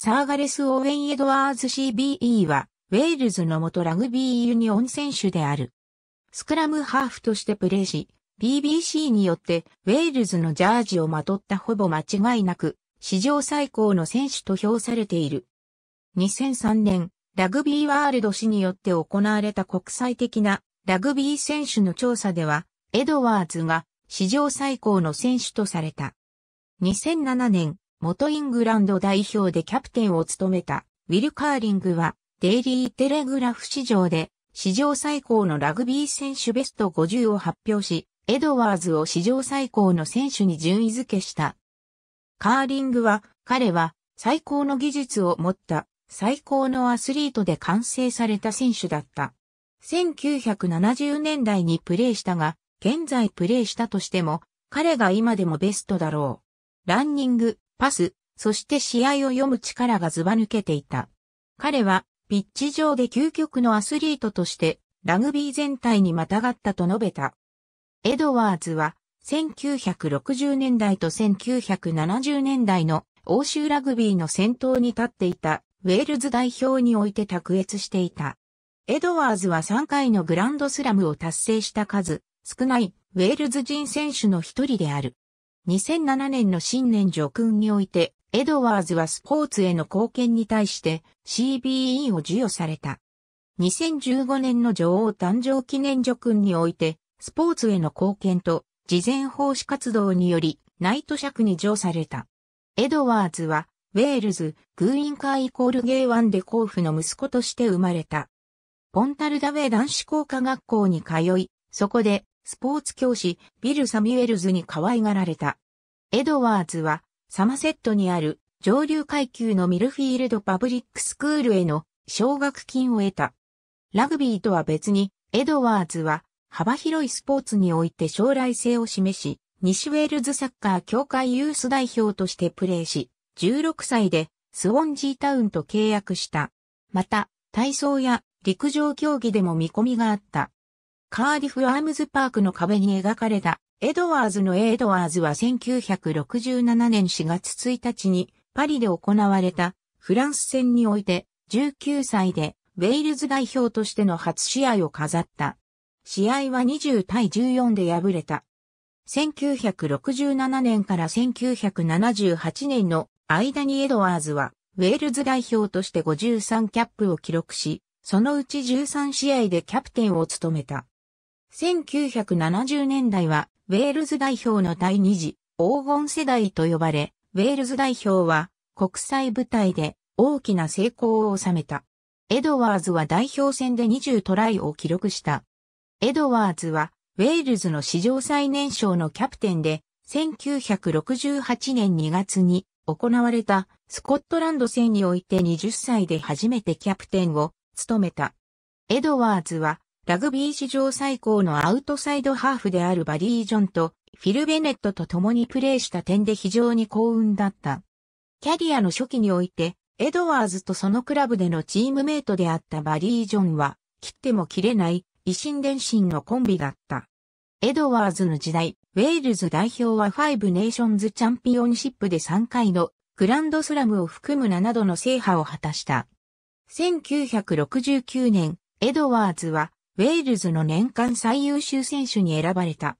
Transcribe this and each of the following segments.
サーガレス・オーウェン・エドワーズ CBE は、ウェールズの元ラグビーユニオン選手である。スクラムハーフとしてプレーし、BBC によってウェールズのジャージをまとったほぼ間違いなく、史上最高の選手と評されている。2003年、ラグビーワールド氏によって行われた国際的なラグビー選手の調査では、エドワーズが史上最高の選手とされた。2007年、元イングランド代表でキャプテンを務めたウィル・カーリングはデイリー・テレグラフ史上で史上最高のラグビー選手ベスト50を発表し、エドワーズを史上最高の選手に順位付けした。カーリングは、彼は最高の技術を持った最高のアスリートで完成された選手だった。1970年代にプレーしたが、現在プレーしたとしても、彼が今でもベストだろう。ランニング、パス、そして試合を読む力がずば抜けていた。彼は、ピッチ上で究極のアスリートとして、ラグビー全体にまたがったと述べた。エドワーズは、1960年代と1970年代の欧州ラグビーの先頭に立っていたウェールズ代表において卓越していた。エドワーズは3回のグランドスラムを達成した数、少ないウェールズ人選手の一人である。2007年の新年叙勲において、エドワーズはスポーツへの貢献に対して CBE を授与された。2015年の女王誕生記念叙勲において、スポーツへの貢献と、事前奉仕活動により、ナイト尺に上された。エドワーズは、ウェールズ、グーインカーイコールゲイワンで甲府の息子として生まれた。ポンタルダウェイ男子工科学校に通い、そこでスポーツ教師、ビル・サミュエルズに可愛がられた。エドワーズは、サマセットにある上流階級のミルフィールドパブリックスクールへの奨学金を得た。ラグビーとは別に、エドワーズは幅広いスポーツにおいて将来性を示し、西ウェールズサッカー協会ユース代表としてプレーし、16歳でスウォンジータウンと契約した。また、体操や陸上競技でも見込みがあった。カーディフ・アームズパークの壁に描かれたエドワーズのエドワーズは1967年4月1日にパリで行われたフランス戦において19歳でウェールズ代表としての初試合を飾った。試合は20対14で敗れた。1967年から1978年の間にエドワーズはウェールズ代表として53キャップを記録し、そのうち13試合でキャプテンを務めた。1970年代は、ウェールズ代表の第二次、黄金世代と呼ばれ、ウェールズ代表は、国際舞台で大きな成功を収めた。エドワーズは代表戦で20トライを記録した。エドワーズは、ウェールズの史上最年少のキャプテンで、1968年2月に行われたスコットランド戦において20歳で初めてキャプテンを務めた。エドワーズはラグビー史上最高のアウトサイドハーフであるバディ・ジョンとフィル・ベネットと共にプレーした点で非常に幸運だった。キャリアの初期において、エドワーズとそのクラブでのチームメイトであったバディ・ジョンは、切っても切れない維新伝心のコンビだった。エドワーズの時代、ウェールズ代表はファイブネーションズチャンピオンシップで3回のグランドスラムを含む7度の制覇を果たした。1969年、エドワーズはウェールズの年間最優秀選手に選ばれた。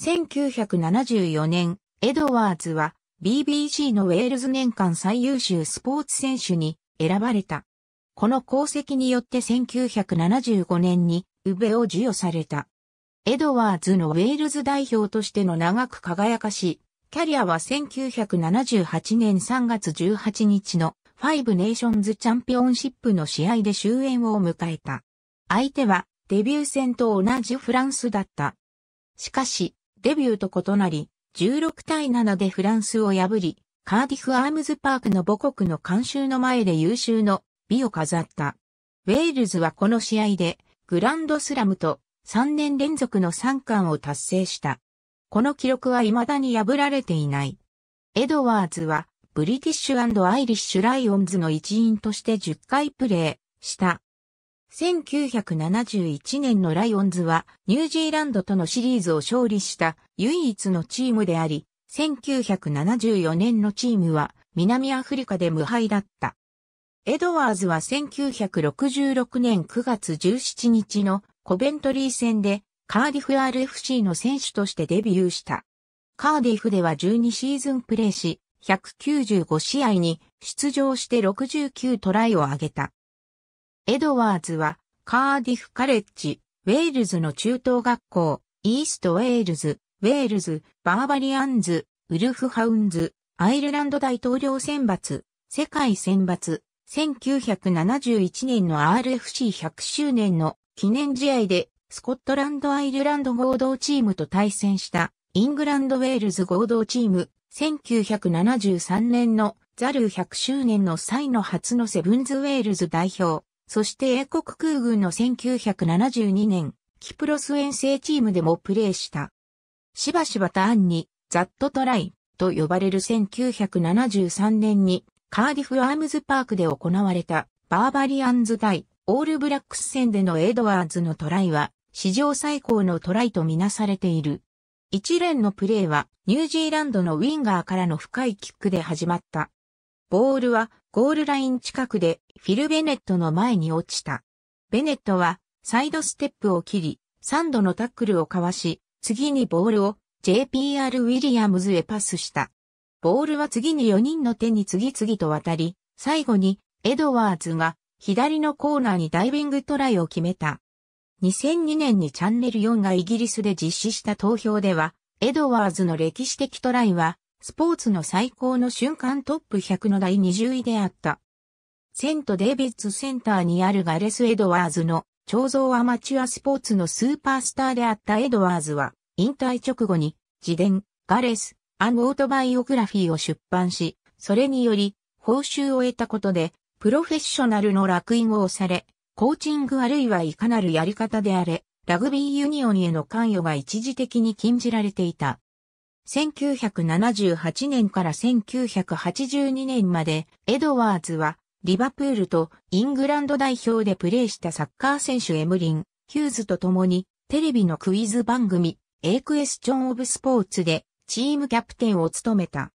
1974年、エドワーズは BBC のウェールズ年間最優秀スポーツ選手に選ばれた。この功績によって1975年にウベを授与された。エドワーズのウェールズ代表としての長く輝かし、キャリアは1978年3月18日のファイブネーションズチャンピオンシップの試合で終焉を迎えた。相手はデビュー戦と同じフランスだった。しかし、デビューと異なり、16対7でフランスを破り、カーディフ・アームズパークの母国の監修の前で優秀の美を飾った。ウェールズはこの試合で、グランドスラムと3年連続の3冠を達成した。この記録は未だに破られていない。エドワーズは、ブリティッシュアイリッシュ・ライオンズの一員として10回プレーした。1971年のライオンズはニュージーランドとのシリーズを勝利した唯一のチームであり、1974年のチームは南アフリカで無敗だった。エドワーズは1966年9月17日のコベントリー戦でカーディフ RFC の選手としてデビューした。カーディフでは12シーズンプレーし、195試合に出場して69トライを挙げた。エドワーズは、カーディフカレッジ、ウェールズの中等学校、イーストウェールズ、ウェールズ、バーバリアンズ、ウルフハウンズ、アイルランド大統領選抜、世界選抜、1971年の RFC100 周年の記念試合で、スコットランド・アイルランド合同チームと対戦した、イングランド・ウェールズ合同チーム、1973年のザル100周年の際の初のセブンズ・ウェールズ代表、そして英国空軍の1972年、キプロス遠征チームでもプレーした。しばしばターンに、ザットトライと呼ばれる1973年に、カーディフ・アームズパークで行われた、バーバリアンズ対オールブラックス戦でのエドワーズのトライは、史上最高のトライとみなされている。一連のプレーは、ニュージーランドのウィンガーからの深いキックで始まった。ボールは、ゴールライン近くでフィル・ベネットの前に落ちた。ベネットはサイドステップを切り、3度のタックルをかわし、次にボールを JPR ウィリアムズへパスした。ボールは次に4人の手に次々と渡り、最後にエドワーズが左のコーナーにダイビングトライを決めた。2002年にチャンネル4がイギリスで実施した投票では、エドワーズの歴史的トライはスポーツの最高の瞬間トップ100の第20位であった。セント・デイビッツセンターにあるガレス・エドワーズの彫像アマチュアスポーツのスーパースターであったエドワーズは、引退直後に、自伝、ガレス、アン・オートバイオグラフィーを出版し、それにより、報酬を得たことで、プロフェッショナルの落印を押され、コーチングあるいはいかなるやり方であれ、ラグビーユニオンへの関与が一時的に禁じられていた。1978年から1982年まで、エドワーズは、リバプールとイングランド代表でプレーしたサッカー選手エムリン、ヒューズと共に、テレビのクイズ番組、エイクエスチョン・オブ・スポーツで、チームキャプテンを務めた。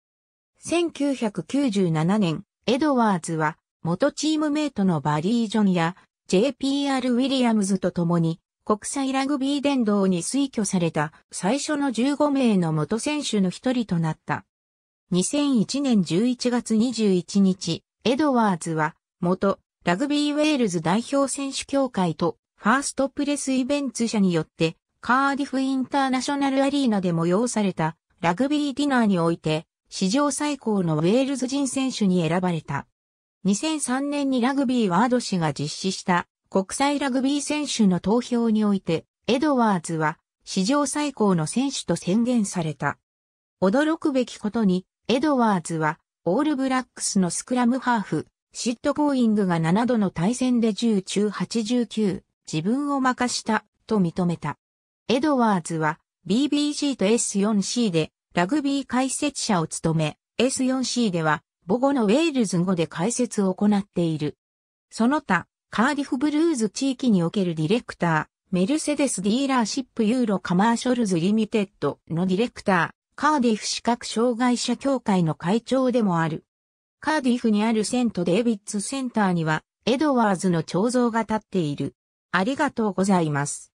1997年、エドワーズは、元チームメイトのバリー・ジョンや、JPR ウィリアムズと共に、国際ラグビー殿堂に推挙された最初の15名の元選手の一人となった。2001年11月21日、エドワーズは元ラグビーウェールズ代表選手協会とファーストプレスイベンツ社によってカーディフインターナショナルアリーナで催されたラグビーディナーにおいて史上最高のウェールズ人選手に選ばれた。2003年にラグビーワード氏が実施した国際ラグビー選手の投票において、エドワーズは史上最高の選手と宣言された。驚くべきことに、エドワーズは、オールブラックスのスクラムハーフ、シットコーイングが7度の対戦で10中89、自分を任した、と認めた。エドワーズは、BBC と S4C で、ラグビー解説者を務め、S4C では、母語のウェールズ語で解説を行っている。その他、カーディフブルーズ地域におけるディレクター、メルセデスディーラーシップユーロカマーショルズリミテッドのディレクター、カーディフ視覚障害者協会の会長でもある。カーディフにあるセント・デイビッツセンターには、エドワーズの彫像が立っている。ありがとうございます。